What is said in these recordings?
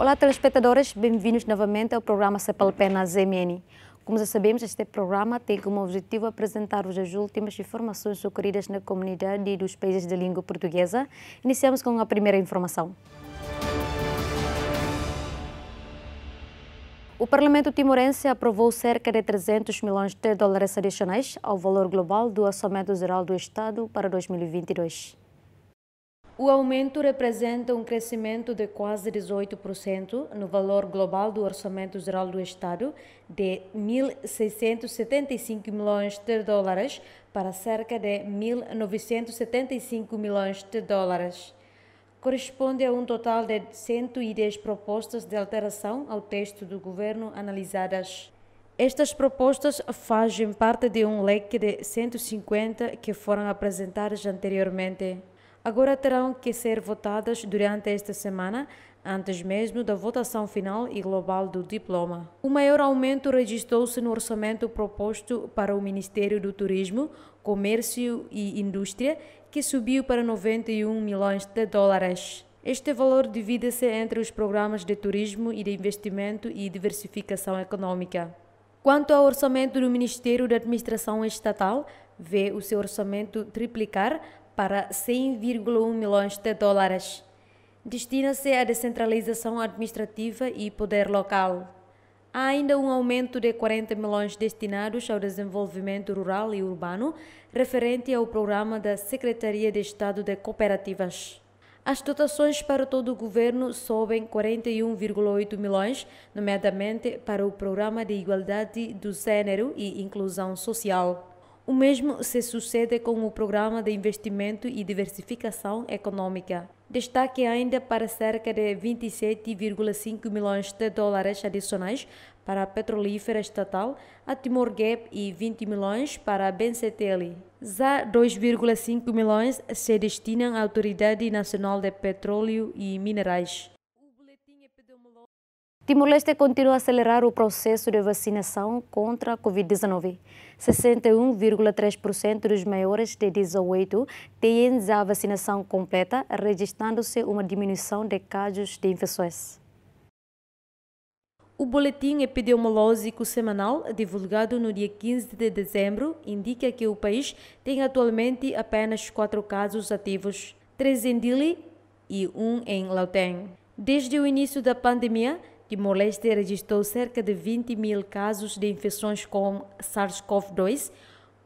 Olá, telespectadores, bem-vindos novamente ao programa Cepal Pena ZMN. Como já sabemos, este programa tem como objetivo apresentar-vos as últimas informações ocorridas na comunidade e dos países de língua portuguesa. Iniciamos com a primeira informação. O Parlamento timorense aprovou cerca de 300 milhões de dólares adicionais ao valor global do Orçamento Geral do Estado para 2022. O aumento representa um crescimento de quase 18% no valor global do Orçamento Geral do Estado, de 1.675 milhões de dólares para cerca de 1.975 milhões de dólares. Corresponde a um total de 110 propostas de alteração ao texto do governo analisadas. Estas propostas fazem parte de um leque de 150 que foram apresentadas anteriormente agora terão que ser votadas durante esta semana, antes mesmo da votação final e global do diploma. O maior aumento registrou-se no orçamento proposto para o Ministério do Turismo, Comércio e Indústria, que subiu para 91 milhões de dólares. Este valor divide-se entre os programas de turismo e de investimento e diversificação econômica. Quanto ao orçamento do Ministério da Administração Estatal, vê o seu orçamento triplicar para 100,1 milhões de dólares. Destina-se à descentralização administrativa e poder local. Há ainda um aumento de 40 milhões destinados ao desenvolvimento rural e urbano, referente ao programa da Secretaria de Estado de Cooperativas. As dotações para todo o governo sobem 41,8 milhões, nomeadamente para o Programa de Igualdade do Gênero e Inclusão Social. O mesmo se sucede com o Programa de Investimento e Diversificação Econômica. Destaque ainda para cerca de 27,5 milhões de dólares adicionais para a petrolífera estatal, a Timor Gap e 20 milhões para a Benceteli. Já 2,5 milhões se destinam à Autoridade Nacional de Petróleo e Minerais. Timor-Leste continua a acelerar o processo de vacinação contra a Covid-19. 61,3% dos maiores de 18 têm a vacinação completa, registrando-se uma diminuição de casos de infecções. O boletim epidemiológico semanal, divulgado no dia 15 de dezembro, indica que o país tem atualmente apenas quatro casos ativos, três em Dili e um em Lauteng. Desde o início da pandemia, que Moléstia registrou cerca de 20 mil casos de infecções com SARS-CoV-2,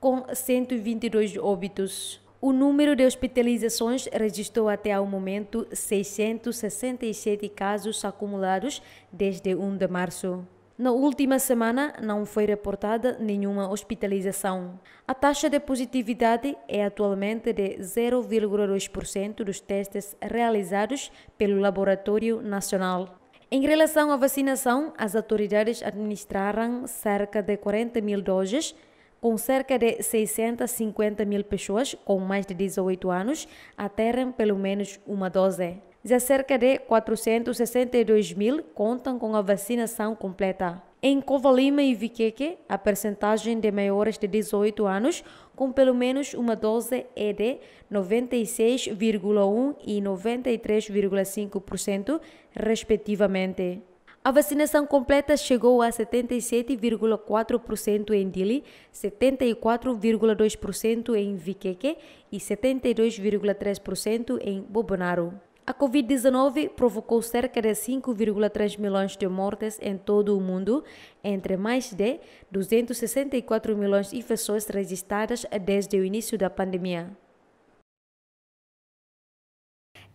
com 122 óbitos. O número de hospitalizações registrou até ao momento 667 casos acumulados desde 1 de março. Na última semana, não foi reportada nenhuma hospitalização. A taxa de positividade é atualmente de 0,2% dos testes realizados pelo Laboratório Nacional. Em relação à vacinação, as autoridades administraram cerca de 40 mil doses, com cerca de 650 mil pessoas com mais de 18 anos a terem pelo menos uma dose. Já cerca de 462 mil contam com a vacinação completa. Em Covalima e Viqueque, a percentagem de maiores de 18 anos com pelo menos uma dose é de 96,1% e 93,5%, respectivamente. A vacinação completa chegou a 77,4% em Dili, 74,2% em Viqueque e 72,3% em Bobonaro. A Covid-19 provocou cerca de 5,3 milhões de mortes em todo o mundo, entre mais de 264 milhões de pessoas registradas desde o início da pandemia.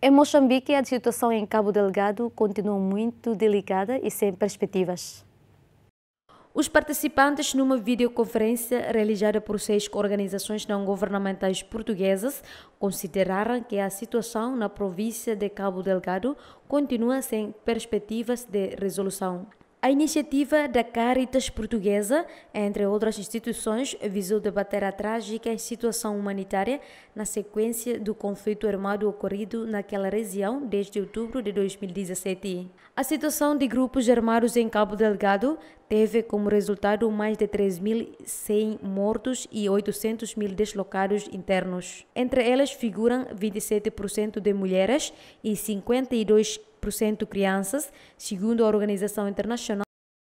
Em Moçambique, a situação em Cabo Delgado continua muito delicada e sem perspectivas. Os participantes, numa videoconferência realizada por seis organizações não governamentais portuguesas, consideraram que a situação na província de Cabo Delgado continua sem perspectivas de resolução. A iniciativa da Caritas Portuguesa, entre outras instituições, visou debater a trágica situação humanitária na sequência do conflito armado ocorrido naquela região desde outubro de 2017. A situação de grupos armados em Cabo Delgado teve como resultado mais de 3.100 mortos e 800 mil deslocados internos. Entre elas figuram 27% de mulheres e 52 crianças, segundo a Organização Internacional